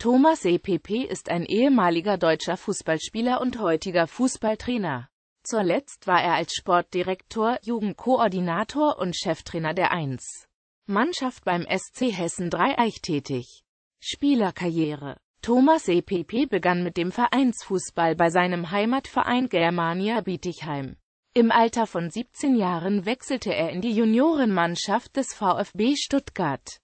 Thomas EPP ist ein ehemaliger deutscher Fußballspieler und heutiger Fußballtrainer. Zuletzt war er als Sportdirektor, Jugendkoordinator und Cheftrainer der 1. Mannschaft beim SC Hessen 3 Eich tätig. Spielerkarriere Thomas EPP begann mit dem Vereinsfußball bei seinem Heimatverein Germania Bietigheim. Im Alter von 17 Jahren wechselte er in die Juniorenmannschaft des VfB Stuttgart.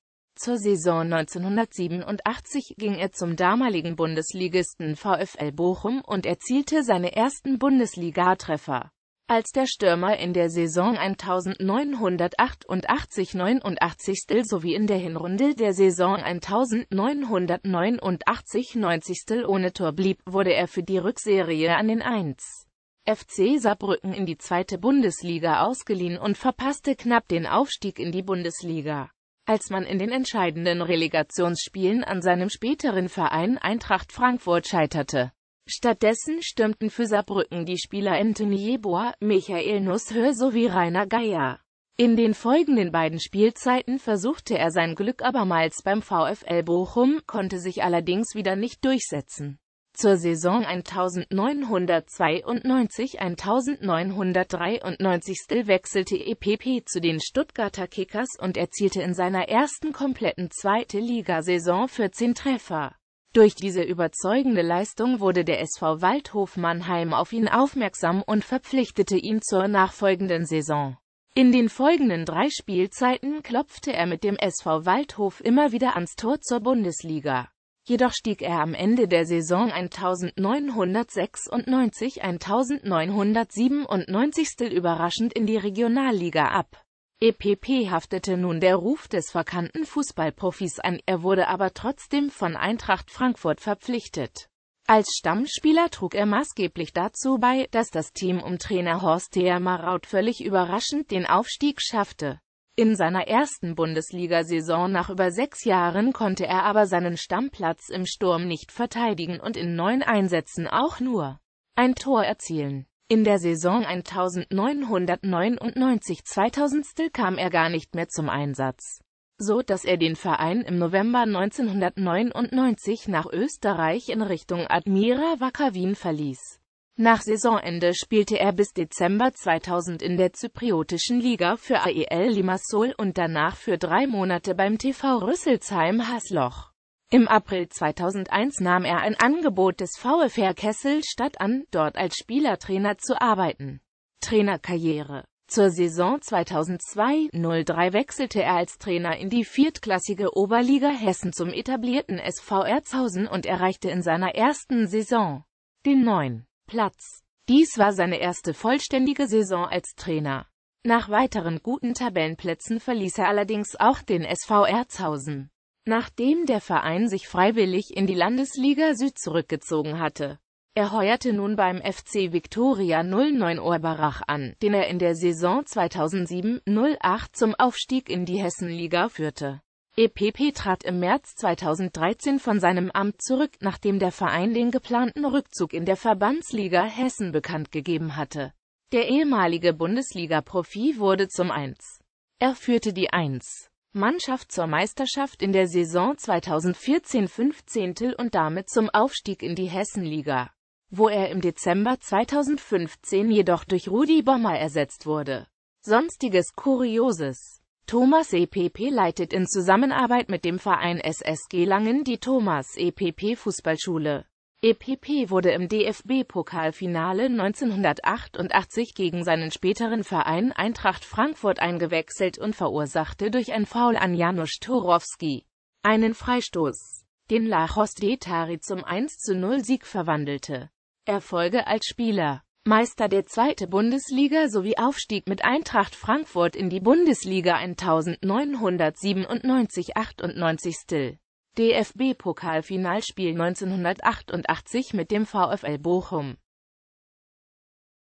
Zur Saison 1987 ging er zum damaligen Bundesligisten VfL Bochum und erzielte seine ersten Bundesligatreffer. Als der Stürmer in der Saison 1988-89 sowie in der Hinrunde der Saison 1989-90 ohne Tor blieb, wurde er für die Rückserie an den 1. FC Saarbrücken in die zweite Bundesliga ausgeliehen und verpasste knapp den Aufstieg in die Bundesliga. Als man in den entscheidenden Relegationsspielen an seinem späteren Verein Eintracht Frankfurt scheiterte. Stattdessen stürmten für Saarbrücken die Spieler Anthony Jeboer, Michael Nusshöh sowie Rainer Geier. In den folgenden beiden Spielzeiten versuchte er sein Glück abermals beim VfL Bochum, konnte sich allerdings wieder nicht durchsetzen. Zur Saison 1992-1993 wechselte EPP zu den Stuttgarter Kickers und erzielte in seiner ersten kompletten zweite Ligasaison 14 Treffer. Durch diese überzeugende Leistung wurde der SV Waldhof Mannheim auf ihn aufmerksam und verpflichtete ihn zur nachfolgenden Saison. In den folgenden drei Spielzeiten klopfte er mit dem SV Waldhof immer wieder ans Tor zur Bundesliga. Jedoch stieg er am Ende der Saison 1996-1997 überraschend in die Regionalliga ab. EPP haftete nun der Ruf des verkannten Fußballprofis an, er wurde aber trotzdem von Eintracht Frankfurt verpflichtet. Als Stammspieler trug er maßgeblich dazu bei, dass das Team um Trainer Horst Thea Maraut völlig überraschend den Aufstieg schaffte. In seiner ersten Bundesliga-Saison nach über sechs Jahren konnte er aber seinen Stammplatz im Sturm nicht verteidigen und in neun Einsätzen auch nur ein Tor erzielen. In der Saison 1999-2000 kam er gar nicht mehr zum Einsatz, so dass er den Verein im November 1999 nach Österreich in Richtung Admira Wacker Wien verließ. Nach Saisonende spielte er bis Dezember 2000 in der zypriotischen Liga für AEL Limassol und danach für drei Monate beim TV Rüsselsheim Hasloch. Im April 2001 nahm er ein Angebot des VfR Kessel statt an, dort als Spielertrainer zu arbeiten. Trainerkarriere Zur Saison 2002-03 wechselte er als Trainer in die viertklassige Oberliga Hessen zum etablierten SV Erzhausen und erreichte in seiner ersten Saison den neuen Platz. Dies war seine erste vollständige Saison als Trainer. Nach weiteren guten Tabellenplätzen verließ er allerdings auch den SV Erzhausen, nachdem der Verein sich freiwillig in die Landesliga Süd zurückgezogen hatte. Er heuerte nun beim FC Viktoria 09 Oberach an, den er in der Saison 2007-08 zum Aufstieg in die Hessenliga führte. EPP trat im März 2013 von seinem Amt zurück, nachdem der Verein den geplanten Rückzug in der Verbandsliga Hessen bekannt gegeben hatte. Der ehemalige Bundesliga-Profi wurde zum 1. Er führte die 1. Mannschaft zur Meisterschaft in der Saison 2014-15 und damit zum Aufstieg in die Hessenliga, wo er im Dezember 2015 jedoch durch Rudi Bommer ersetzt wurde. Sonstiges Kurioses Thomas EPP leitet in Zusammenarbeit mit dem Verein SSG Langen die Thomas EPP Fußballschule. EPP wurde im DFB-Pokalfinale 1988 gegen seinen späteren Verein Eintracht Frankfurt eingewechselt und verursachte durch ein Foul an Janusz Turowski einen Freistoß, den Lachos Detari zum 1-0-Sieg verwandelte. Erfolge als Spieler Meister der zweite Bundesliga sowie Aufstieg mit Eintracht Frankfurt in die Bundesliga 1997-98 Still. DFB-Pokalfinalspiel 1988 mit dem VfL Bochum